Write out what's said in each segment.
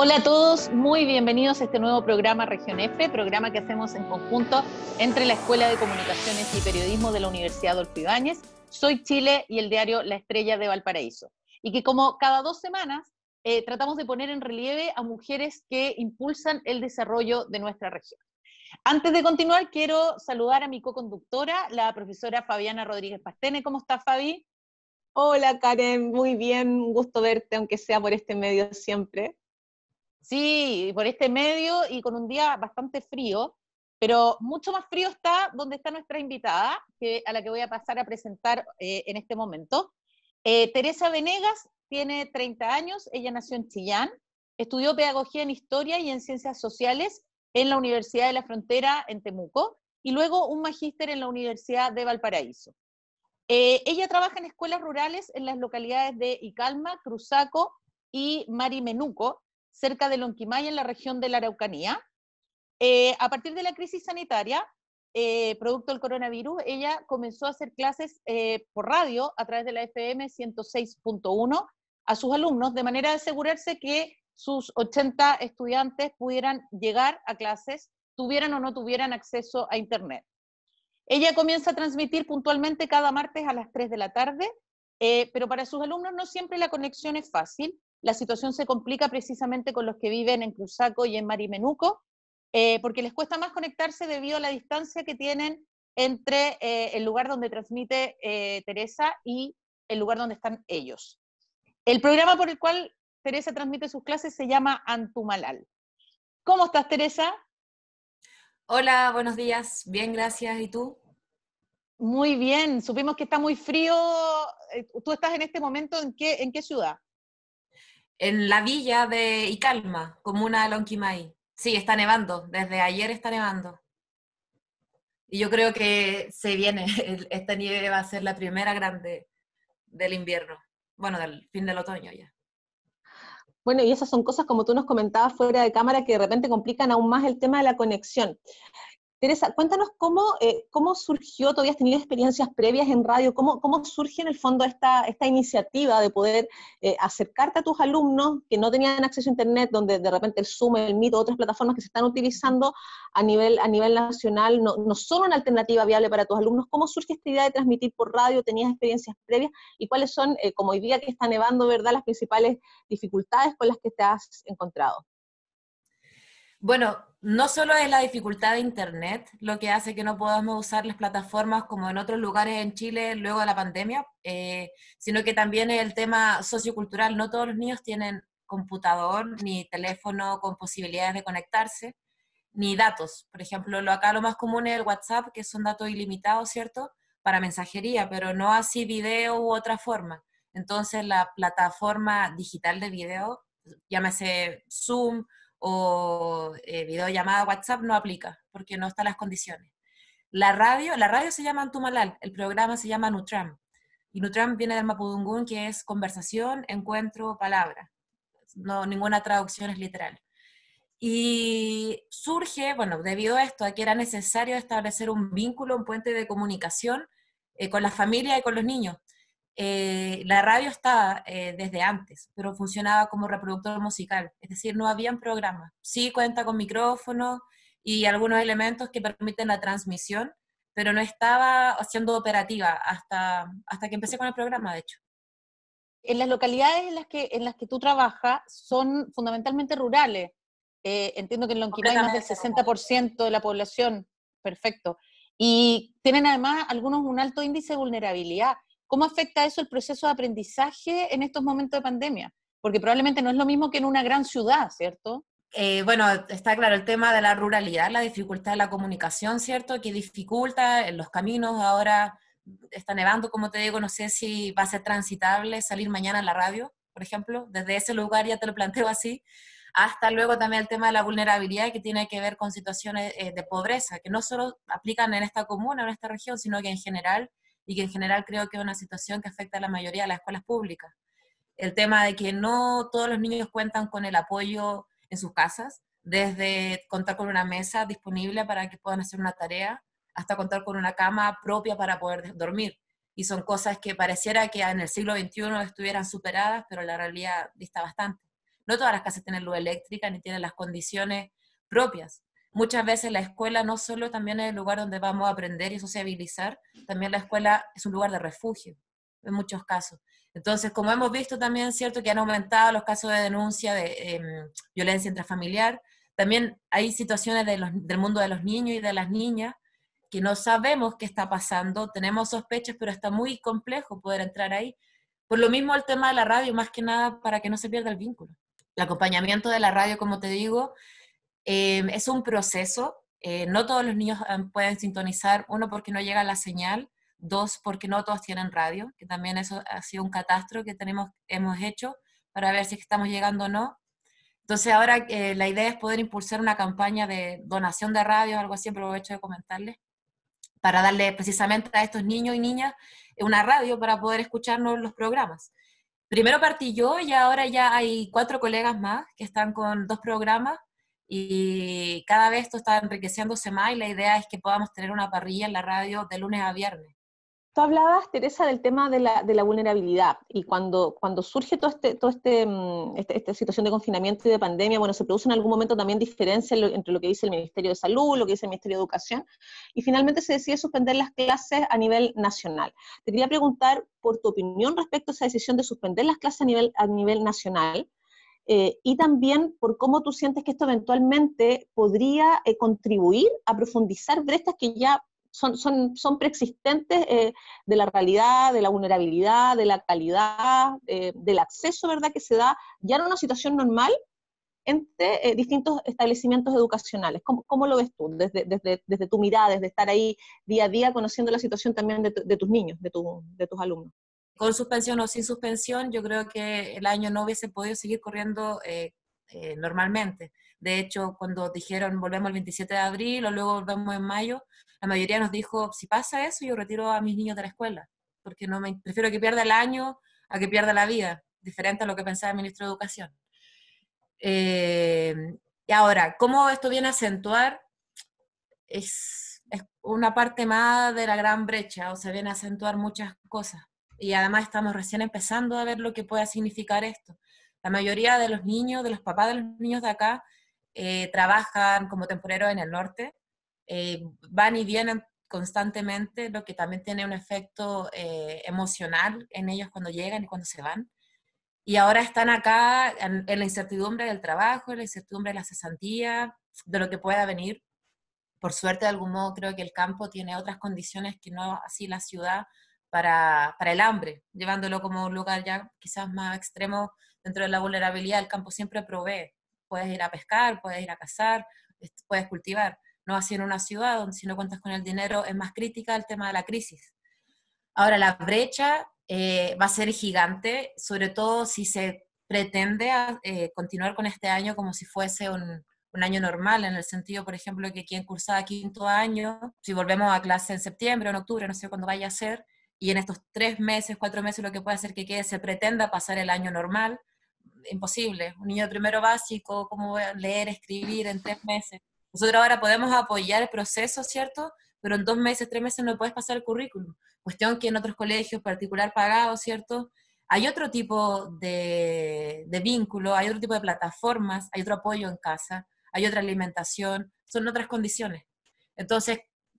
Hola a todos, muy bienvenidos a este nuevo programa Región F, programa que hacemos en conjunto entre la Escuela de Comunicaciones y Periodismo de la Universidad Adolfo Ibáñez, Soy Chile y el diario La Estrella de Valparaíso. Y que como cada dos semanas eh, tratamos de poner en relieve a mujeres que impulsan el desarrollo de nuestra región. Antes de continuar, quiero saludar a mi co-conductora, la profesora Fabiana Rodríguez Pastene. ¿Cómo está, Fabi? Hola, Karen. Muy bien. Un gusto verte, aunque sea por este medio siempre. Sí, por este medio y con un día bastante frío, pero mucho más frío está donde está nuestra invitada, que, a la que voy a pasar a presentar eh, en este momento. Eh, Teresa Venegas tiene 30 años, ella nació en Chillán, estudió pedagogía en historia y en ciencias sociales en la Universidad de la Frontera en Temuco y luego un magíster en la Universidad de Valparaíso. Eh, ella trabaja en escuelas rurales en las localidades de Icalma, Cruzaco y Marimenuco cerca de Lonquimaya, en la región de la Araucanía. Eh, a partir de la crisis sanitaria, eh, producto del coronavirus, ella comenzó a hacer clases eh, por radio a través de la FM 106.1 a sus alumnos, de manera de asegurarse que sus 80 estudiantes pudieran llegar a clases, tuvieran o no tuvieran acceso a Internet. Ella comienza a transmitir puntualmente cada martes a las 3 de la tarde, pero para sus alumnos no siempre la conexión es fácil la situación se complica precisamente con los que viven en Cruzaco y en Marimenuco, eh, porque les cuesta más conectarse debido a la distancia que tienen entre eh, el lugar donde transmite eh, Teresa y el lugar donde están ellos. El programa por el cual Teresa transmite sus clases se llama Antumalal. ¿Cómo estás, Teresa? Hola, buenos días. Bien, gracias. ¿Y tú? Muy bien. Supimos que está muy frío. ¿Tú estás en este momento en qué, en qué ciudad? en la villa de Icalma, comuna de Lonquimay. Sí, está nevando, desde ayer está nevando. Y yo creo que se viene, esta nieve va a ser la primera grande del invierno, bueno, del fin del otoño ya. Bueno, y esas son cosas, como tú nos comentabas fuera de cámara, que de repente complican aún más el tema de la conexión. Teresa, cuéntanos cómo, eh, surgió, todavía has tenido experiencias previas en radio, cómo, cómo surge en el fondo esta, esta iniciativa de poder eh, acercarte a tus alumnos que no tenían acceso a Internet, donde de repente el Zoom, el Meet, otras plataformas que se están utilizando a nivel, a nivel nacional no, no son una alternativa viable para tus alumnos. ¿Cómo surge esta idea de transmitir por radio? ¿Tenías experiencias previas? ¿Y cuáles son, eh, como hoy día que está nevando, verdad, las principales dificultades con las que te has encontrado? Bueno, no solo es la dificultad de Internet lo que hace que no podamos usar las plataformas como en otros lugares en Chile luego de la pandemia, eh, sino que también es el tema sociocultural. No todos los niños tienen computador ni teléfono con posibilidades de conectarse, ni datos. Por ejemplo, lo acá lo más común es el WhatsApp, que son datos ilimitados, ¿cierto? Para mensajería, pero no así video u otra forma. Entonces, la plataforma digital de video, llámese Zoom o eh, videollamada WhatsApp no aplica porque no están las condiciones. La radio, la radio se llama Antumalal, el programa se llama Nutram. Y Nutram viene del Mapudungun que es conversación, encuentro, palabra. No, ninguna traducción es literal. Y surge, bueno, debido a esto, a que era necesario establecer un vínculo, un puente de comunicación eh, con la familia y con los niños. Eh, la radio estaba eh, desde antes, pero funcionaba como reproductor musical, es decir, no habían programas. Sí cuenta con micrófonos y algunos elementos que permiten la transmisión, pero no estaba siendo operativa hasta, hasta que empecé con el programa, de hecho. En las localidades en las que, en las que tú trabajas son fundamentalmente rurales. Eh, entiendo que en Lonquimay hay más del 60% de la población. Perfecto. Y tienen además algunos un alto índice de vulnerabilidad. ¿Cómo afecta eso el proceso de aprendizaje en estos momentos de pandemia? Porque probablemente no es lo mismo que en una gran ciudad, ¿cierto? Eh, bueno, está claro el tema de la ruralidad, la dificultad de la comunicación, ¿cierto? Que dificulta en eh, los caminos. Ahora está nevando, como te digo, no sé si va a ser transitable salir mañana a la radio, por ejemplo. Desde ese lugar ya te lo planteo así. Hasta luego también el tema de la vulnerabilidad que tiene que ver con situaciones eh, de pobreza, que no solo aplican en esta comuna, en esta región, sino que en general y que en general creo que es una situación que afecta a la mayoría de las escuelas públicas. El tema de que no todos los niños cuentan con el apoyo en sus casas, desde contar con una mesa disponible para que puedan hacer una tarea, hasta contar con una cama propia para poder dormir. Y son cosas que pareciera que en el siglo XXI estuvieran superadas, pero la realidad dista bastante. No todas las casas tienen luz eléctrica ni tienen las condiciones propias. Muchas veces la escuela no solo también es el lugar donde vamos a aprender y sociabilizar, también la escuela es un lugar de refugio, en muchos casos. Entonces, como hemos visto también, cierto, que han aumentado los casos de denuncia de em, violencia intrafamiliar, también hay situaciones del mundo de los niños y de las niñas que no sabemos qué está pasando, tenemos sospechas, pero está muy complejo poder entrar ahí. Por lo mismo el tema de la radio, más que nada para que no se pierda el vínculo. El acompañamiento de la radio, como te digo, Em, es un proceso, eh, no todos los niños em, pueden sintonizar, uno porque no llega la señal, dos porque no todos tienen radio, que también eso ha sido un catastro que tenemos, hemos hecho para ver si estamos llegando o no. Entonces ahora eh, la idea es poder impulsar una campaña de donación de radio, algo así, aprovecho de comentarles, para darle precisamente a estos niños y niñas una radio para poder escucharnos los programas. Primero partí yo y ahora ya hay cuatro colegas más que están con dos programas y cada vez esto está enriqueciéndose más y la idea es que podamos tener una parrilla en la radio de lunes a viernes. Tú hablabas, Teresa, del tema de la, vulnerabilidad y cuando, cuando surge toda todo este, este, mm, este, esta situación de confinamiento y de pandemia, bueno, se produce en algún momento también diferencia entre lo que dice el Ministerio de Salud, lo que dice el Ministerio de Educación y finalmente se decide suspender las clases a nivel nacional. Te quería preguntar por tu opinión respecto a esa decisión de suspender las clases a nivel, a nivel nacional eh, y también por cómo tú sientes que esto eventualmente podría eh, contribuir a profundizar brechas que ya son, son, preexistentes eh, de la realidad, de la vulnerabilidad, de la calidad, del acceso ¿verdad? que se da ya en una situación normal entre distintos establecimientos educacionales. ¿Cómo, ¿Cómo, lo ves tú desde, desde, desde tu mirada, desde estar ahí día a día conociendo la situación también de, de tus niños, de, de tus alumnos? con suspensión o sin suspensión, yo creo que el año no hubiese podido seguir corriendo eh, eh, normalmente. De hecho, cuando dijeron volvemos el 27 de abril o luego volvemos en mayo, la mayoría nos dijo, si pasa eso, yo retiro a mis niños de la escuela, porque no me prefiero que pierda el año a que pierda la vida, diferente a lo que pensaba el ministro de Educación. Eh, y ahora, ¿cómo esto viene a acentuar? Es, es, una parte más de la gran brecha, o sea, viene a acentuar muchas cosas y además estamos recién empezando a ver lo que pueda significar esto. La mayoría de los niños, de los papás de los niños de acá, eh, trabajan como temporeros en el norte, eh, van y vienen constantemente, lo que también tiene un efecto eh, emocional en ellos cuando llegan y cuando se van. Y ahora están acá en, en la incertidumbre del trabajo, en la incertidumbre de la cesantía, de lo que pueda venir. Por suerte, de algún modo, creo que el campo tiene otras condiciones que no así la ciudad, para, para, el hambre, llevándolo como un lugar ya quizás más extremo dentro de la vulnerabilidad. El campo siempre provee. Puedes ir a pescar, puedes ir a cazar, puedes cultivar. No así en una ciudad donde si no cuentas con el dinero es más crítica el tema de la crisis. Ahora, la brecha eh, va a ser gigante, sobre todo si se pretende ah, eh, continuar con este año como si fuese un, un año normal, en el sentido, por ejemplo, que quien cursaba quinto año, si volvemos a clase en septiembre o en octubre, no sé cuándo vaya a ser, y en estos tres meses, cuatro meses, lo que puede hacer que quede, se pretenda pasar el año normal, imposible. Un niño de primero básico, ¿cómo a leer, escribir en tres meses? Nosotros ahora podemos apoyar el proceso, ¿cierto? Pero en dos meses, tres meses no puedes pasar el currículum. Cuestión que en otros colegios particular pagados, ¿cierto? Hay otro tipo de, de vínculo, hay otro tipo de plataformas, hay otro apoyo en casa, hay otra alimentación, son otras condiciones. Entonces,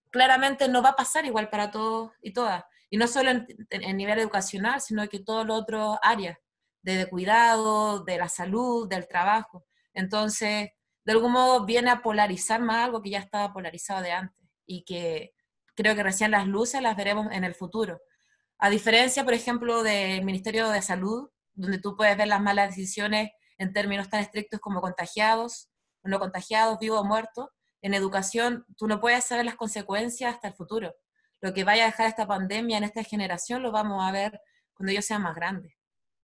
claramente no va a pasar igual para todos y todas. Y no solo en, nivel educacional, sino que todo los otro áreas, de cuidado, de la salud, del trabajo. Entonces, de algún modo viene a polarizar más algo que ya estaba polarizado de antes y que creo que recién las luces las veremos en el futuro. A diferencia, por ejemplo, del Ministerio de Salud, donde tú puedes ver las malas decisiones en términos tan estrictos como contagiados, no contagiados, vivos o muertos, en educación tú no puedes saber las consecuencias hasta el futuro lo que vaya a dejar esta pandemia en esta generación lo vamos a ver cuando ellos sean más grandes.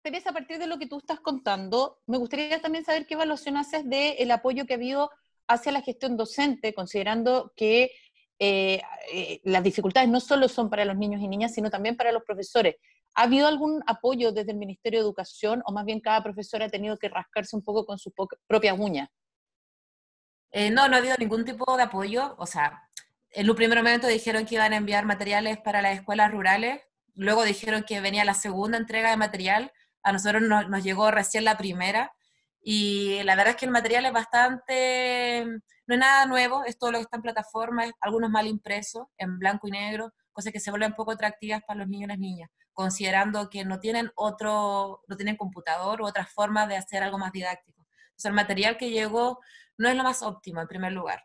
Teresa, a partir de lo que tú estás contando, me gustaría también saber qué evaluación haces del el apoyo que ha habido hacia la gestión docente, considerando que eh, eh, las dificultades no solo son para los niños y niñas, sino también para los profesores. ¿Ha habido algún apoyo desde el Ministerio de Educación o más bien cada profesor ha tenido que rascarse un poco con sus propias uñas? Eh, no, no ha habido ningún tipo de apoyo. O sea, en un primer momento dijeron que iban a enviar materiales para las escuelas rurales, luego dijeron que venía la segunda entrega de material, a nosotros nos, llegó recién la primera, y la verdad es que el material es bastante, no es nada nuevo, es todo lo que está en plataforma, algunos mal impresos, en blanco y negro, cosas que se vuelven poco atractivas para los niños y las niñas, considerando que no tienen otro, no tienen computador u otras formas de hacer algo más didáctico. O sea, el material que llegó no es lo más óptimo en primer lugar.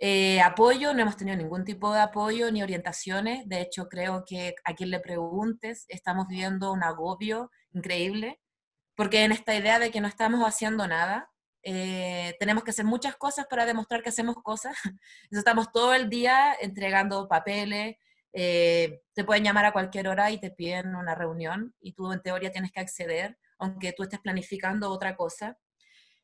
Eh, apoyo, no hemos tenido ningún tipo de apoyo ni orientaciones. De hecho, creo que a quien le preguntes, estamos viviendo un agobio increíble, porque en esta idea de que no estamos haciendo nada, eh, tenemos que hacer muchas cosas para demostrar que hacemos cosas. estamos todo el día entregando papeles, eh, te pueden llamar a cualquier hora y te piden una reunión y tú en teoría tienes que acceder, aunque tú estés planificando otra cosa.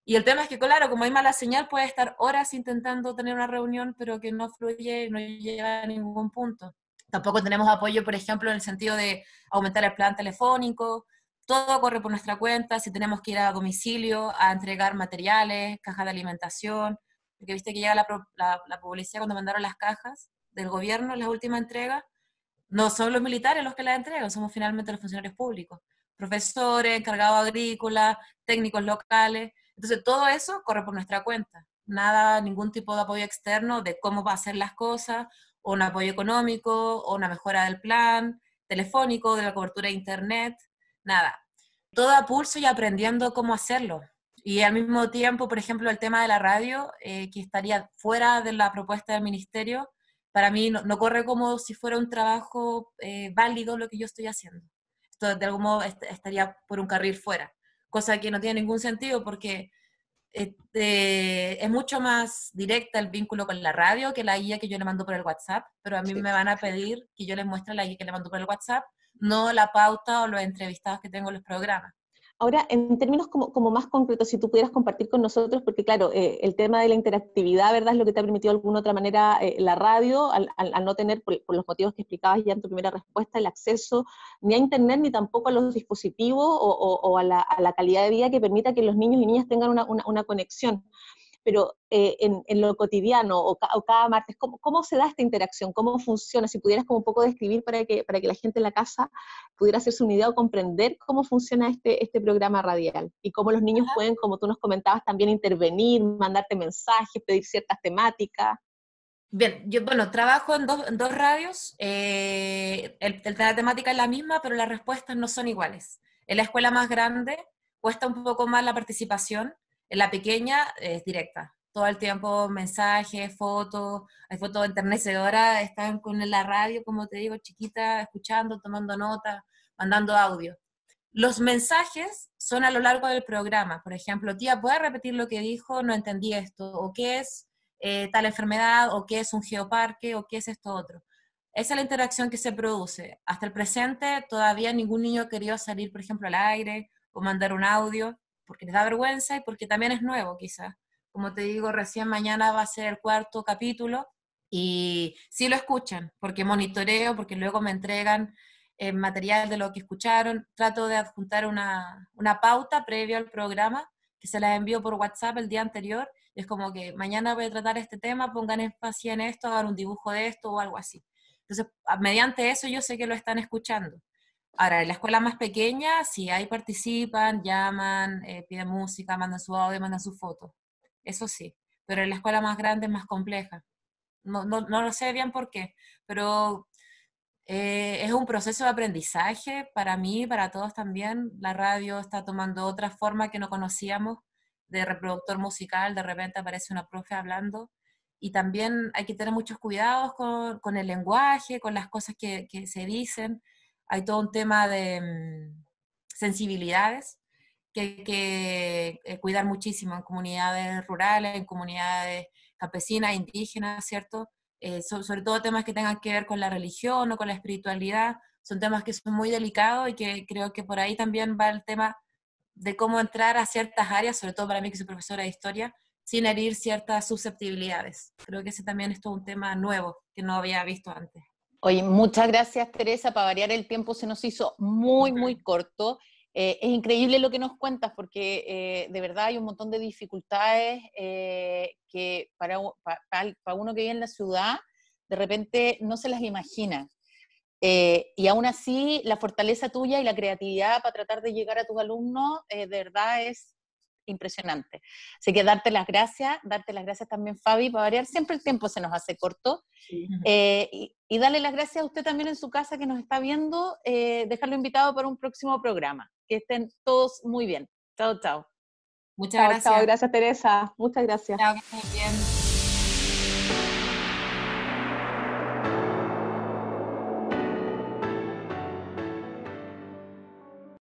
Y el tema es que, claro, como hay mala señal, puede estar horas intentando tener una reunión, pero que no fluye y no llega a ningún punto. Tampoco tenemos apoyo, por ejemplo, en el sentido de aumentar el plan telefónico. Todo corre por nuestra cuenta, si tenemos que ir a domicilio a entregar materiales, cajas de alimentación, porque viste que llega la, la, publicidad cuando mandaron las cajas del gobierno, la última entrega no son los militares los que las entregan, somos finalmente los funcionarios públicos, profesores, encargados agrícolas, técnicos locales, entonces, todo eso corre por nuestra cuenta. Nada, ningún tipo de apoyo externo de cómo va a ser las cosas, o un apoyo económico, o una mejora del plan telefónico, de la cobertura de internet, nada. Todo a pulso y aprendiendo cómo hacerlo. Y al mismo tiempo, por ejemplo, el tema de la radio, eh, que estaría fuera de la propuesta del ministerio, para mí no, corre como si fuera un trabajo eh, válido lo que yo estoy haciendo. Esto de algún modo estaría por un carril fuera cosa que no tiene ningún sentido porque este, es mucho más directa el vínculo con la radio que la guía que yo le mando por el WhatsApp, pero a mí me van a pedir que yo les muestre la guía que le mando por el WhatsApp, no la pauta o los entrevistados que tengo en los programas. Ahora, en términos como, más concretos, si tú pudieras compartir con nosotros, porque claro, eh, el tema de la interactividad, ¿verdad? Es lo que te ha permitido de alguna otra manera eh, la radio, al, no tener, por, los motivos que explicabas ya en tu primera respuesta, el acceso ni a Internet ni tampoco a los dispositivos o, a, la, calidad de vida que permita que los niños y niñas tengan una conexión pero eh, en, lo cotidiano o, cada martes, ¿cómo, se da esta interacción? ¿Cómo funciona? Si pudieras como un poco describir para que, para que la gente en la casa pudiera hacerse una idea o comprender cómo funciona este, este programa radial y cómo los niños pueden, como tú nos comentabas, también intervenir, mandarte mensajes, pedir ciertas temáticas. Bien, yo, bueno, trabajo en dos, radios, eh, el, la temática es la misma, pero las respuestas no son iguales. En la escuela más grande cuesta un poco más la participación, en la pequeña es directa, todo el tiempo mensajes, fotos, hay fotos de segura están con la radio, como te digo, chiquita, escuchando, tomando notas, mandando audio. Los mensajes son a lo largo del programa, por ejemplo, tía, ¿puedes repetir lo que dijo? No entendí esto, o qué es eh, tal enfermedad, o qué es un geoparque, o qué es esto otro. Esa es la interacción que se produce. Hasta el presente todavía ningún niño quería salir, por ejemplo, al aire o mandar un audio porque les da vergüenza y porque también es nuevo quizás. Como te digo, recién mañana va a ser el cuarto capítulo y sí lo escuchan, porque monitoreo, porque luego me entregan eh, material de lo que escucharon, trato de adjuntar una, una pauta previo al programa que se la envío por WhatsApp el día anterior. Y es como que mañana voy a tratar este tema, pongan énfasis en esto, hagan un dibujo de esto o algo así. Entonces, mediante eso yo sé que lo están escuchando. Ahora, en la escuela más pequeña, si sí, ahí participan, llaman, eh, piden música, mandan su audio, mandan su foto. Eso sí. Pero en la escuela más grande es más compleja. No, no, no lo sé bien por qué, pero eh, es un proceso de aprendizaje para mí, para todos también. La radio está tomando otra forma que no conocíamos de reproductor musical, de repente aparece una profe hablando. Y también hay que tener muchos cuidados con, con el lenguaje, con las cosas que, que se dicen hay todo un tema de mm, sensibilidades que hay que eh, cuidar muchísimo en comunidades rurales, en comunidades campesinas, indígenas, ¿cierto? Eh, sobre todo temas que tengan que ver con la religión o con la espiritualidad, son temas que son muy delicados y que creo que por ahí también va el tema de cómo entrar a ciertas áreas, sobre todo para mí que soy profesora de historia, sin herir ciertas susceptibilidades. Creo que ese también es todo un tema nuevo que no había visto antes. Oye, muchas gracias Teresa, para variar el tiempo se nos hizo muy, muy corto. Eh, es increíble lo que nos cuentas porque eh, de verdad hay un montón de dificultades eh, que para, para, para, uno que vive en la ciudad de repente no se las imagina. y aún así, la fortaleza tuya y la creatividad para tratar de llegar a tus alumnos de verdad es impresionante. Así que darte las gracias, darte las gracias también, Fabi, para variar. Siempre el tiempo se nos hace corto. Eh, y, darle las gracias a usted también en su casa que nos está viendo. Eh, dejarlo invitado para un próximo programa. Que estén todos muy bien. Chao, chao. Muchas gracias. Gracias, Teresa. Muchas gracias. Chao, bien.